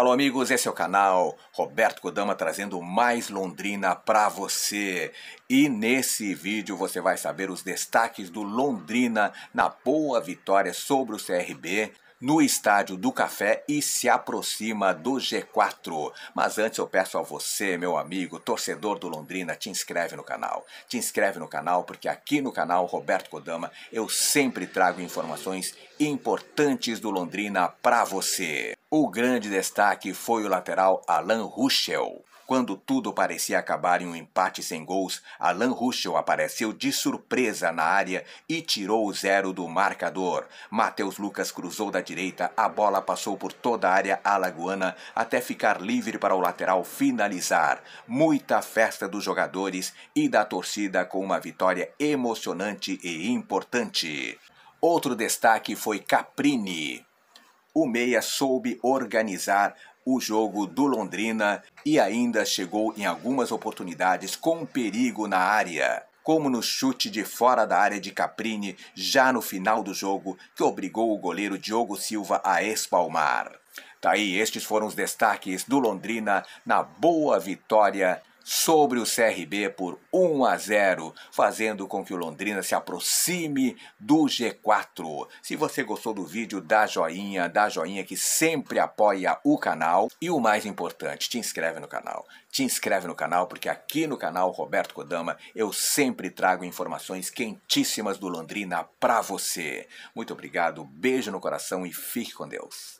Alô, amigos, esse é o canal Roberto Kodama trazendo mais Londrina para você. E nesse vídeo você vai saber os destaques do Londrina na boa vitória sobre o CRB no Estádio do Café e se aproxima do G4. Mas antes eu peço a você, meu amigo, torcedor do Londrina, te inscreve no canal. Te inscreve no canal porque aqui no canal Roberto Kodama eu sempre trago informações importantes do Londrina para você. O grande destaque foi o lateral Alan Ruschel. Quando tudo parecia acabar em um empate sem gols, Alan Ruschel apareceu de surpresa na área e tirou o zero do marcador. Matheus Lucas cruzou da direita, a bola passou por toda a área alagoana até ficar livre para o lateral finalizar. Muita festa dos jogadores e da torcida com uma vitória emocionante e importante. Outro destaque foi Caprini. O Meia soube organizar o jogo do Londrina e ainda chegou em algumas oportunidades com perigo na área como no chute de fora da área de Caprini, já no final do jogo, que obrigou o goleiro Diogo Silva a espalmar. Daí, tá estes foram os destaques do Londrina na boa vitória sobre o CRB por 1 a 0, fazendo com que o Londrina se aproxime do G4. Se você gostou do vídeo, dá joinha, dá joinha que sempre apoia o canal e o mais importante, te inscreve no canal. Te inscreve no canal porque aqui no canal Roberto Kodama eu sempre trago informações quentíssimas do Londrina para você. Muito obrigado, beijo no coração e fique com Deus.